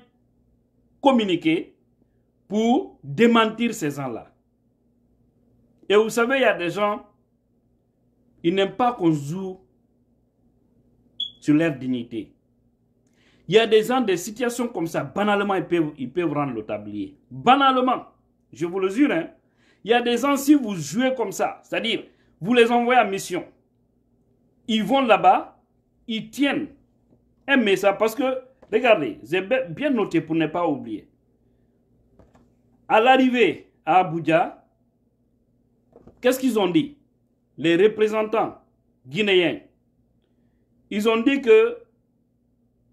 communiqué pour démentir ces gens-là. Et vous savez, il y a des gens, ils n'aiment pas qu'on joue sur leur dignité. Il y a des gens, des situations comme ça, banalement, ils peuvent, ils peuvent rendre le tablier. Banalement. Je vous le jure. Hein. Il y a des gens, si vous jouez comme ça, c'est-à-dire, vous les envoyez en mission. Ils vont là-bas, ils tiennent un message. Parce que, regardez, j'ai bien noté pour ne pas oublier. À l'arrivée à Abuja, qu'est-ce qu'ils ont dit Les représentants guinéens, ils ont dit que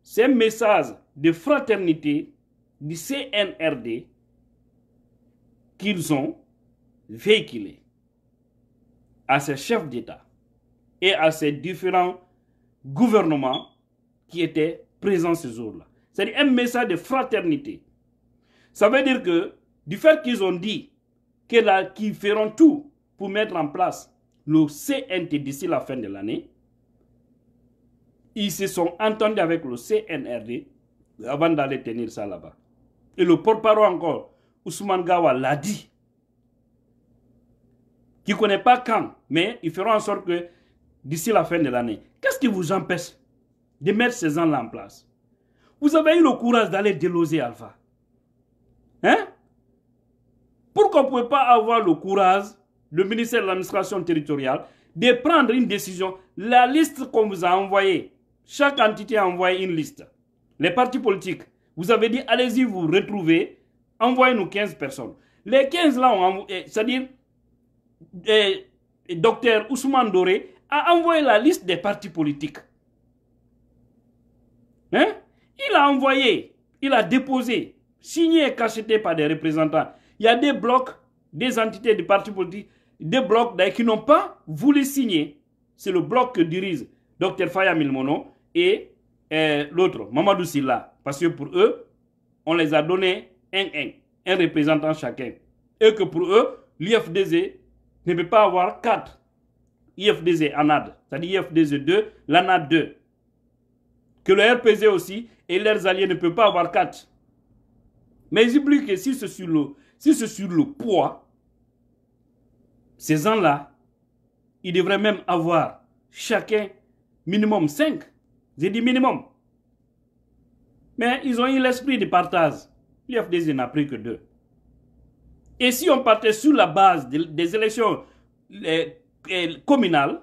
ces messages de fraternité du CNRD qu'ils ont véhiculé à ces chefs d'État et à ces différents gouvernements qui étaient présents ce jour-là. C'est un message de fraternité. Ça veut dire que du fait qu'ils ont dit qu'ils feront tout pour mettre en place le CNT d'ici la fin de l'année, ils se sont entendus avec le CNRD avant d'aller tenir ça là-bas. Et le porte-parole encore Ousmane Gawa l'a dit, qui ne connaît pas quand, mais ils feront en sorte que d'ici la fin de l'année, qu'est-ce qui vous empêche de mettre ces gens-là en place Vous avez eu le courage d'aller déloser Alpha. Hein Pourquoi ne pouvez pas avoir le courage, le ministère de l'administration territoriale, de prendre une décision La liste qu'on vous a envoyée, chaque entité a envoyé une liste. Les partis politiques, vous avez dit, allez-y vous retrouvez envoyez-nous 15 personnes. Les 15 là, eh, c'est-à-dire, eh, docteur Ousmane Doré a envoyé la liste des partis politiques. Hein? Il a envoyé, il a déposé, signé et cacheté par des représentants. Il y a des blocs, des entités de partis politiques, des blocs qui n'ont pas voulu signer. C'est le bloc que dirige Dr Fayamil Mono et eh, l'autre, Mamadou Silla. Parce que pour eux, on les a donnés un, un, un représentant chacun. Et que pour eux, l'IFDZ ne peut pas avoir quatre IFDZ ANAD, c'est-à-dire IFDZ 2, l'ANAD 2. Que le RPZ aussi et leurs alliés ne peuvent pas avoir quatre. Mais ils oublient que si c'est sur le, si sur le poids, ces gens-là, ils devraient même avoir chacun minimum 5. J'ai dit minimum. Mais ils ont eu l'esprit de partage. L'IFDZ n'a pris que deux. Et si on partait sur la base des élections communales,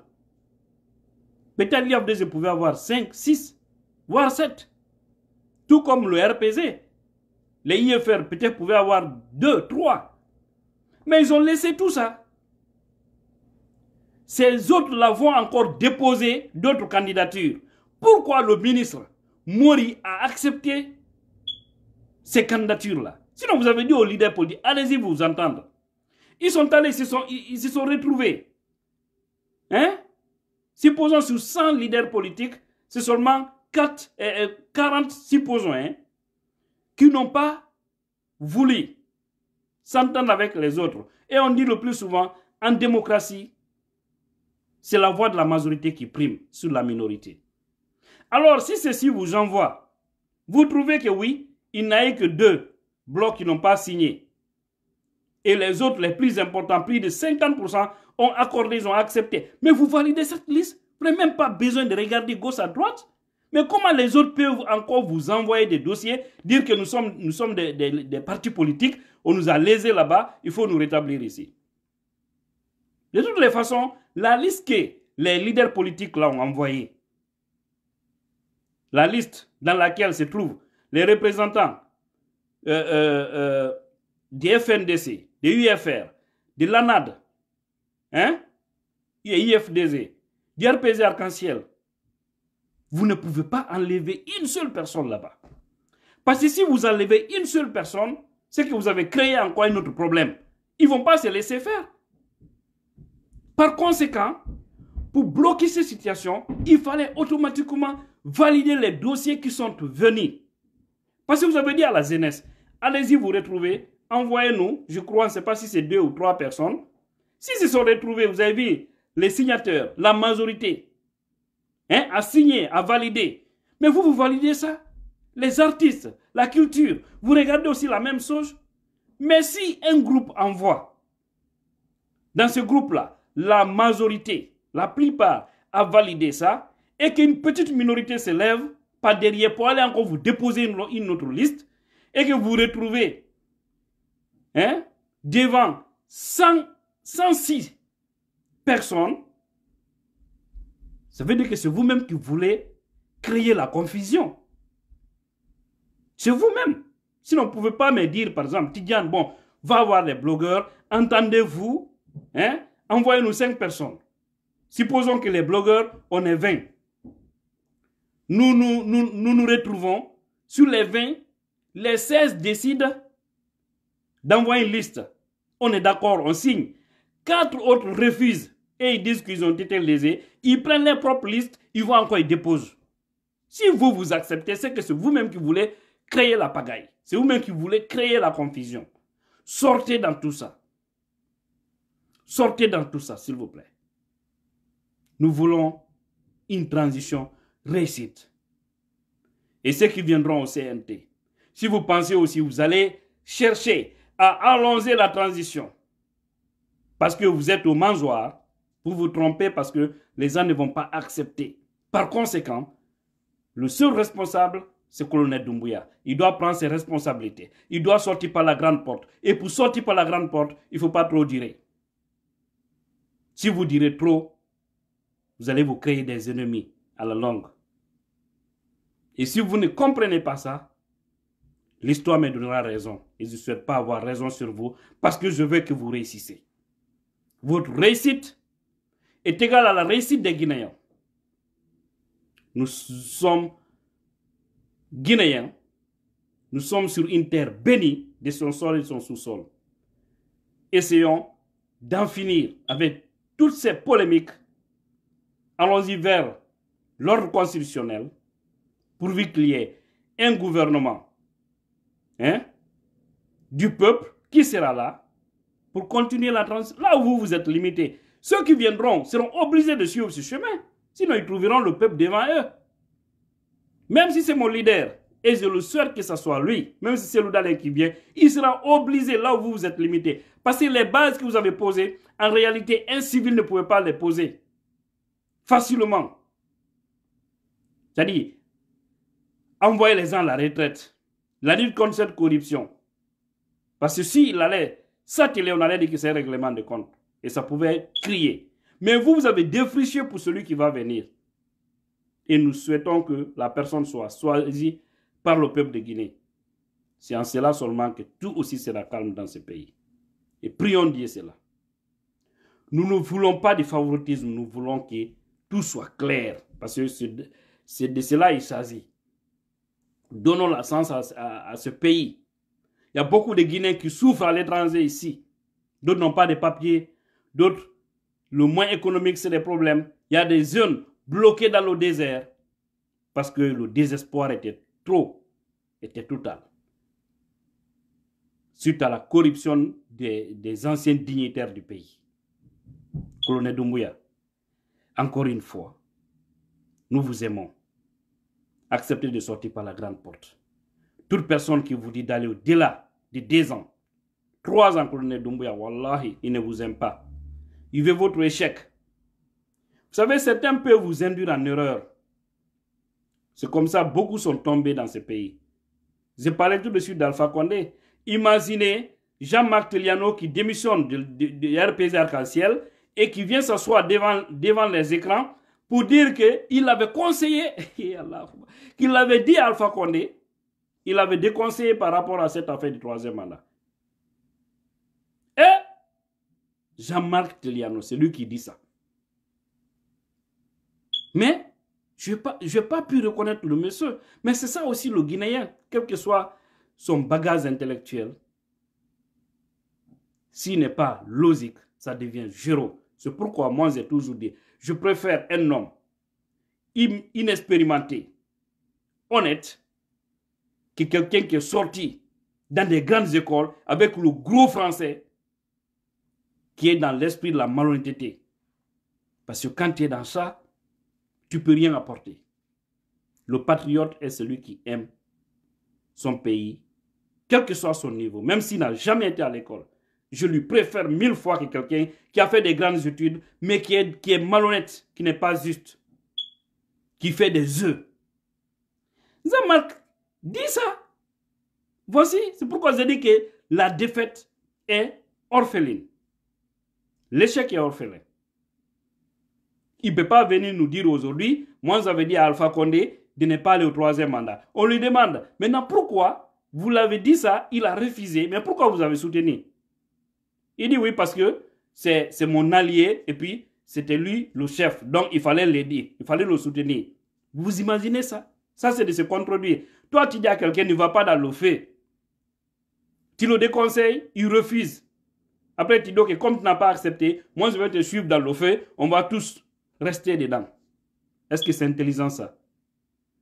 peut-être l'IFDZ pouvait avoir cinq, six, voire sept. Tout comme le RPZ. Les IFR peut-être pouvaient avoir deux, trois. Mais ils ont laissé tout ça. Ces autres-là encore déposé, d'autres candidatures. Pourquoi le ministre Mori a accepté ces candidatures-là. Sinon, vous avez dit aux leaders politiques, allez-y vous entendre. Ils sont allés, ils se sont, ils, sont retrouvés. Hein? Supposons sur 100 leaders politiques, c'est seulement 4, 40, euh, euh, supposons, hein, qui n'ont pas voulu s'entendre avec les autres. Et on dit le plus souvent, en démocratie, c'est la voix de la majorité qui prime sur la minorité. Alors, si ceci vous envoie, vous trouvez que oui, il n'y a eu que deux blocs qui n'ont pas signé. Et les autres, les plus importants, plus de 50%, ont accordé, ils ont accepté. Mais vous validez cette liste Vous n'avez même pas besoin de regarder gauche à droite mais comment les autres peuvent encore vous envoyer des dossiers, dire que nous sommes, nous sommes des, des, partis politiques, on nous a lésés là-bas, il faut nous rétablir ici. De toutes les façons, la liste que les leaders politiques là ont envoyée, la liste dans laquelle se trouve les représentants euh, euh, euh, des FNDC, des UFR, de l'ANAD, hein, IFDZ, du RPZ Arc-en-Ciel, vous ne pouvez pas enlever une seule personne là-bas. Parce que si vous enlevez une seule personne, c'est que vous avez créé encore un autre problème. Ils ne vont pas se laisser faire. Par conséquent, pour bloquer ces situations, il fallait automatiquement valider les dossiers qui sont venus parce que vous avez dit à la jeunesse, allez-y vous retrouver, envoyez-nous, je crois, je ne sais pas si c'est deux ou trois personnes. Si se sont retrouvés, vous avez vu, les signateurs, la majorité, hein, à signer, à valider. Mais vous, vous validez ça Les artistes, la culture, vous regardez aussi la même chose Mais si un groupe envoie, dans ce groupe-là, la majorité, la plupart a validé ça, et qu'une petite minorité s'élève pas derrière pour aller encore vous déposer une, autre liste et que vous retrouvez hein, devant 106 personnes, ça veut dire que c'est vous-même qui voulez créer la confusion. C'est vous-même. Sinon, vous ne pouvez pas me dire, par exemple, Tidiane, bon, va voir les blogueurs, entendez-vous, hein, envoyez-nous 5 personnes. Supposons que les blogueurs, on est 20 nous nous, retrouvons, sur les 20, les 16 décident d'envoyer une liste. On est d'accord, on signe. Quatre autres refusent et ils disent qu'ils ont été lésés. Ils prennent leur propre liste, ils vont encore, ils déposent. Si vous, vous acceptez, c'est que c'est vous-même qui voulez créer la pagaille. C'est vous-même qui voulez créer la confusion. Sortez dans tout ça. Sortez dans tout ça, s'il vous plaît. Nous voulons une transition réussite. Et ceux qui viendront au CNT, si vous pensez aussi, vous allez chercher à allonger la transition. Parce que vous êtes au mangeoir, vous vous trompez parce que les gens ne vont pas accepter. Par conséquent, le seul responsable, c'est colonel Doumbouya. Il doit prendre ses responsabilités. Il doit sortir par la grande porte. Et pour sortir par la grande porte, il ne faut pas trop dire. Si vous direz trop, vous allez vous créer des ennemis à la longue. Et si vous ne comprenez pas ça, l'histoire me donnera raison. Et je ne souhaite pas avoir raison sur vous parce que je veux que vous réussissiez. Votre réussite est égale à la réussite des Guinéens. Nous sommes Guinéens. Nous sommes sur une terre bénie de son sol et de son sous-sol. Essayons d'en finir avec toutes ces polémiques. Allons-y vers l'ordre constitutionnel pourvu qu'il y ait un gouvernement hein, du peuple qui sera là pour continuer la transition. Là où vous, vous êtes limité, ceux qui viendront seront obligés de suivre ce chemin. Sinon, ils trouveront le peuple devant eux. Même si c'est mon leader, et je le souhaite que ce soit lui, même si c'est Loudalé qui vient, il sera obligé là où vous vous êtes limité. Parce que les bases que vous avez posées, en réalité, un civil ne pouvait pas les poser facilement. C'est-à-dire, envoyer les gens à la retraite. La lutte contre cette corruption. Parce que s'il allait s'atteler, on allait dire que c'est un règlement de compte. Et ça pouvait crier. Mais vous, vous avez défriché pour celui qui va venir. Et nous souhaitons que la personne soit choisie par le peuple de Guinée. C'est en cela seulement que tout aussi sera calme dans ce pays. Et prions Dieu cela. Nous ne voulons pas de favoritisme, nous voulons que tout soit clair. Parce que c'est de cela qu'il s'agit. Donnons la sens à, ce pays. Il y a beaucoup de Guinéens qui souffrent à l'étranger ici. D'autres n'ont pas de papiers. D'autres, le moins économique, c'est des problèmes. Il y a des zones bloquées dans le désert parce que le désespoir était trop, était total. Suite à la corruption des, des anciens dignitaires du pays. Colonel Doumbouya, encore une fois, nous vous aimons acceptez de sortir par la grande porte. Toute personne qui vous dit d'aller au-delà de deux ans, trois ans, colonel Doumbouya, wallahi, il ne vous aime pas. Il veut votre échec. Vous savez, certains peuvent vous induire en erreur. C'est comme ça, beaucoup sont tombés dans ce pays. J'ai parlé tout de suite d'Alpha Condé. Imaginez Jean-Marc Teliano qui démissionne de, de, Arc-en-Ciel et qui vient s'asseoir devant, devant les écrans pour dire eh, qu'il avait conseillé, qu'il avait dit à Alpha Condé, il avait déconseillé par rapport à cette affaire du troisième mandat. Et Jean-Marc Teliano, c'est lui qui dit ça. Mais je n'ai pas, pu reconnaître le monsieur. Mais c'est ça aussi le Guinéen, quel que soit son bagage intellectuel. S'il n'est pas logique, ça devient géro. C'est pourquoi moi j'ai toujours dit, je préfère un homme inexpérimenté, honnête, que quelqu'un qui est sorti dans des grandes écoles avec le gros français qui est dans l'esprit de la malhonnêteté. Parce que quand tu es dans ça, tu peux rien apporter. Le patriote est celui qui aime son pays, quel que soit son niveau, même s'il n'a jamais été à l'école je lui préfère mille fois que quelqu'un qui a fait des grandes études, mais qui est, qui est malhonnête, qui n'est pas juste, qui fait des œufs. jean dit ça. Voici, c'est pourquoi j'ai dit que la défaite est orpheline. L'échec est orphelin. Il ne peut pas venir nous dire aujourd'hui, moi j'avais dit à Alpha Condé de ne pas aller au troisième mandat. On lui demande, maintenant pourquoi vous l'avez dit ça, il a refusé, mais pourquoi vous avez soutenu il dit oui parce que c'est mon allié et puis c'était lui le chef. Donc il fallait l'aider, il fallait le soutenir. Vous imaginez ça Ça c'est de se contredire. Toi tu dis à quelqu'un ne va pas dans le feu. Tu le déconseilles, il refuse. Après tu dis que comme tu n'as pas accepté, moi je vais te suivre dans le feu. on va tous rester dedans. Est-ce que c'est intelligent ça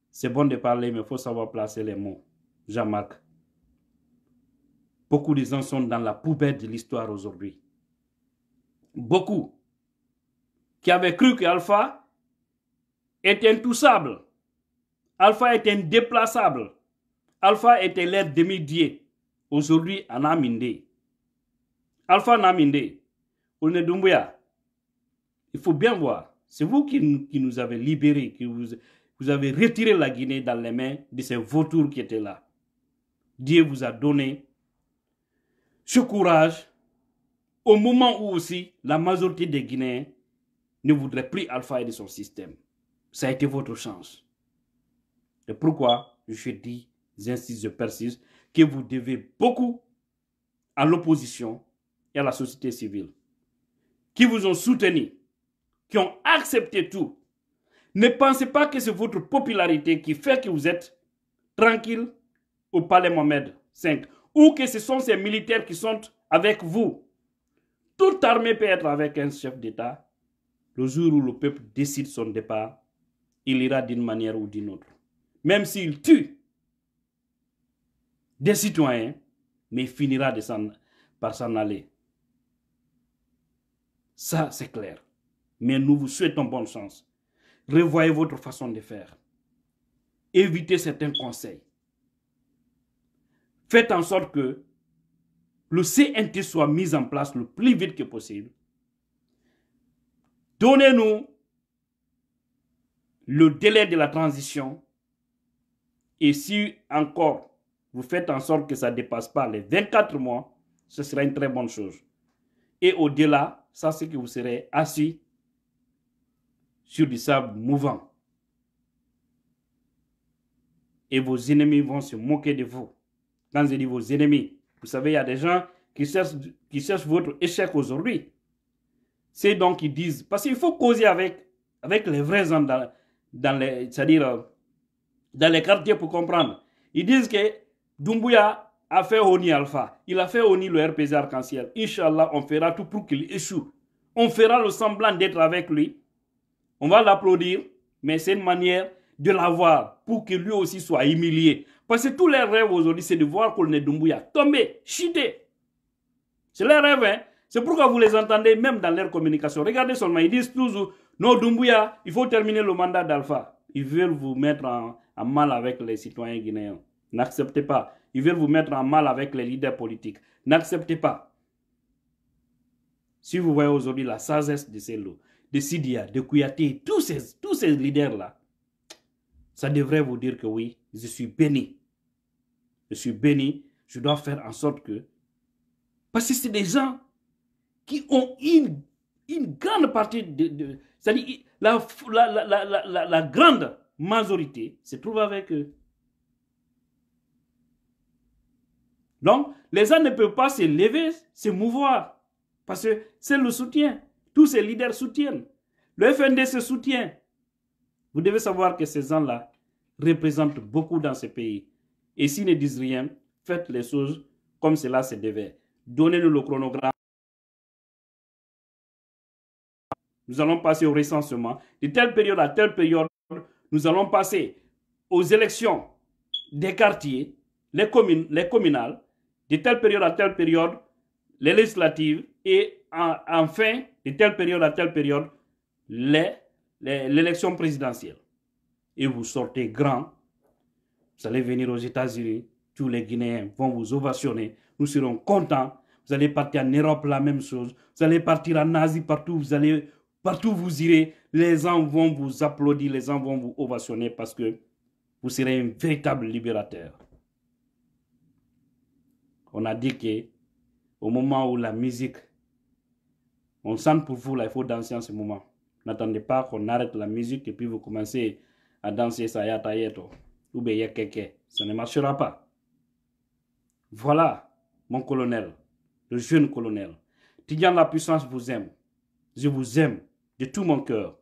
C'est bon de parler mais il faut savoir placer les mots. Jean-Marc. Beaucoup de gens sont dans la poubelle de l'histoire aujourd'hui. Beaucoup qui avaient cru que Alpha est intouchable. Alpha est indéplaçable. Alpha était l'air de dieu Aujourd'hui, Anaminde. Alpha Anaminde. Onedumbuya. Il faut bien voir. C'est vous qui, nous avez libérés, qui vous avez retiré la Guinée dans les mains de ces vautours qui étaient là. Dieu vous a donné ce courage au moment où aussi la majorité des Guinéens ne voudrait plus Alpha et de son système. Ça a été votre chance. Et pourquoi je dis, j'insiste, je persiste, que vous devez beaucoup à l'opposition et à la société civile qui vous ont soutenu, qui ont accepté tout. Ne pensez pas que c'est votre popularité qui fait que vous êtes tranquille au palais Mohamed V ou que ce sont ces militaires qui sont avec vous. Toute armée peut être avec un chef d'État. Le jour où le peuple décide son départ, il ira d'une manière ou d'une autre. Même s'il tue des citoyens, mais finira par s'en aller. Ça, c'est clair. Mais nous vous souhaitons bonne chance. Revoyez votre façon de faire. Évitez certains conseils. Faites en sorte que le CNT soit mis en place le plus vite que possible. Donnez-nous le délai de la transition. Et si encore vous faites en sorte que ça ne dépasse pas les 24 mois, ce sera une très bonne chose. Et au-delà, ça c'est que vous serez assis sur du sable mouvant. Et vos ennemis vont se moquer de vous quand je dis vos ennemis. Vous savez, il y a des gens qui cherchent, qui cherchent votre échec aujourd'hui. C'est donc qu'ils disent, parce qu'il faut causer avec, avec les vrais hommes, dans, dans les, c'est-à-dire euh, dans les quartiers pour comprendre. Ils disent que Dumbuya a fait ONI Alpha, il a fait ONI le RPG Arc-en-Ciel. Inch'Allah, on fera tout pour qu'il échoue. On fera le semblant d'être avec lui. On va l'applaudir, mais c'est une manière de l'avoir pour que lui aussi soit humilié. Parce que tous les rêves aujourd'hui, c'est de voir Colonel Doumbouya tomber, chuter. C'est les rêves, hein. C'est pourquoi vous les entendez même dans leur communication. Regardez seulement, ils disent toujours, non, Doumbouya, il faut terminer le mandat d'Alpha. Ils veulent vous mettre en, mal avec les citoyens guinéens. N'acceptez pas. Ils veulent vous mettre en mal avec les leaders politiques. N'acceptez pas. Si vous voyez aujourd'hui la sagesse de ces loups, de Sidia, de Kouyati, tous ces, tous ces leaders-là, ça devrait vous dire que oui, je suis béni je suis béni, je dois faire en sorte que... Parce que c'est des gens qui ont une, grande partie de... C'est-à-dire, la, la, grande majorité se trouve avec eux. Donc, les gens ne peuvent pas se lever, se mouvoir, parce que c'est le soutien. Tous ces leaders soutiennent. Le FND se soutient. Vous devez savoir que ces gens-là représentent beaucoup dans ce pays. Et s'ils ne disent rien, faites les choses comme cela se devait. Donnez-nous le chronogramme. Nous allons passer au recensement. De telle période à telle période, nous allons passer aux élections des quartiers, les communes, les communales, de telle période à telle période, les législatives et enfin, de telle période à telle période, l'élection les, présidentielle. Et vous sortez grand vous allez venir aux États-Unis, tous les Guinéens vont vous ovationner, nous serons contents. Vous allez partir en Europe, la même chose. Vous allez partir en Asie, partout vous allez, partout vous irez, les gens vont vous applaudir, les gens vont vous ovationner parce que vous serez un véritable libérateur. On a dit que au moment où la musique, on sent pour vous, là, il faut danser en ce moment. N'attendez pas qu'on arrête la musique et puis vous commencez à danser ça ta Yeto ou bien quelqu'un. Ça ne marchera pas. Voilà, mon colonel, le jeune colonel. Tidjane, la puissance vous aime. Je vous aime de tout mon cœur.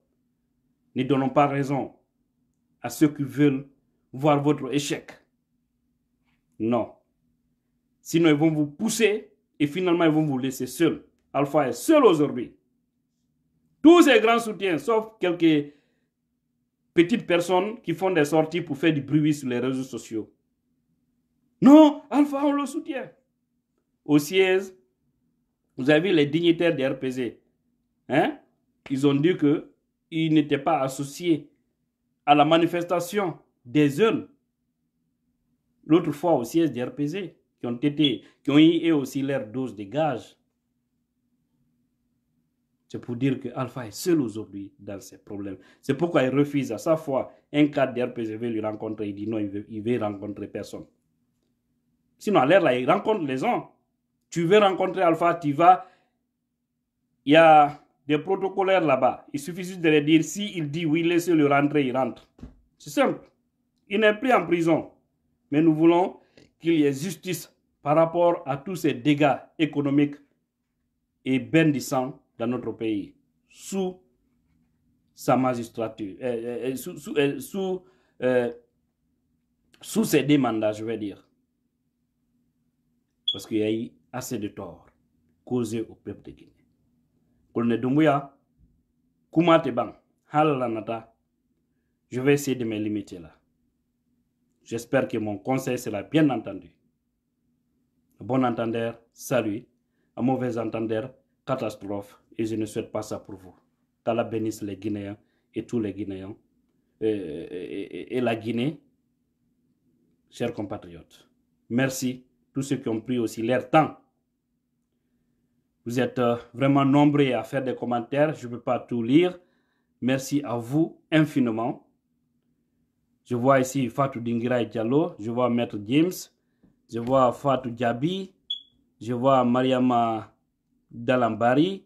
Ne donnons pas raison à ceux qui veulent voir votre échec. Non. Sinon, ils vont vous pousser et finalement, ils vont vous laisser seul. Alpha est seul aujourd'hui. Tous ces grands soutiens, sauf quelques petites personnes qui font des sorties pour faire du bruit sur les réseaux sociaux. Non, Alpha, on le soutient. Au siège, vous avez les dignitaires des RPZ. Hein? Ils ont dit qu'ils n'étaient pas associés à la manifestation des jeunes. L'autre fois au siège des RPZ, qui ont, été, qui ont eu aussi leur dose de gage. C'est pour dire que Alpha est seul aujourd'hui dans ses problèmes. C'est pourquoi il refuse à sa fois un cadre d'RPGV vais lui rencontrer. Il dit non, il veut, veut rencontrer personne. Sinon, à l'air là, il rencontre les gens. Tu veux rencontrer Alpha, tu vas. Il y a des protocolaires là-bas. Il suffit juste de les dire si il dit oui, laissez-le rentrer, il rentre. C'est simple. Il n'est plus en prison. Mais nous voulons qu'il y ait justice par rapport à tous ces dégâts économiques et bendissants dans notre pays sous sa magistrature, euh, euh, euh, sous, sous, ses demandes mandats, je vais dire. Parce qu'il y a eu assez de tort causé au peuple de Guinée. Colonel je vais essayer de me limiter là. J'espère que mon conseil sera bien entendu. bon entendeur, salut. Un mauvais entendeur, catastrophe et je ne souhaite pas ça pour vous. Tala bénisse les Guinéens et tous les Guinéens euh, et, la Guinée, chers compatriotes. Merci tous ceux qui ont pris aussi leur temps. Vous êtes euh, vraiment nombreux à faire des commentaires. Je ne peux pas tout lire. Merci à vous infiniment. Je vois ici Fatou Dingirai Diallo. Je vois Maître James. Je vois Fatou Djabi. Je vois Mariama Dalambari.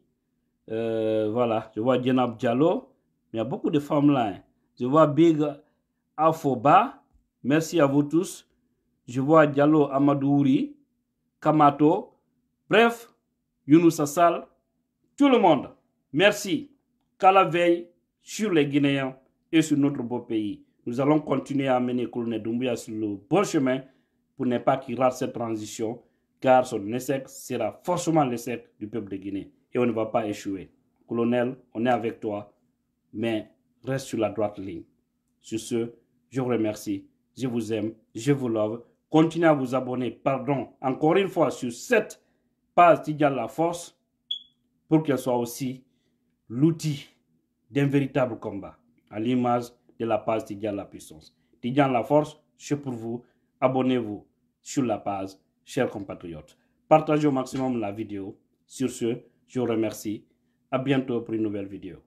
Euh, voilà, je vois Djenab Diallo. Il y a beaucoup de femmes là. Hein. Je vois Big Afoba. Merci à vous tous. Je vois Diallo Amadouri, Kamato. Bref, Younous Assal. Tout le monde, merci. Qu'à la veille sur les Guinéens et sur notre beau pays. Nous allons continuer à amener Colonel Doumbia sur le bon chemin pour ne pas qu'il rate cette transition, car son essai sera forcément l'essai du peuple de Guinée et on ne va pas échouer. Colonel, on est avec toi, mais reste sur la droite ligne. Sur ce, je vous remercie, je vous aime, je vous love. Continuez à vous abonner, pardon, encore une fois, sur cette page Tidian La Force pour qu'elle soit aussi l'outil d'un véritable combat à l'image de la page Tidian La Puissance. Tidian La Force, c'est pour vous. Abonnez-vous sur la page, chers compatriotes. Partagez au maximum la vidéo. Sur ce, je vous remercie. À bientôt pour une nouvelle vidéo.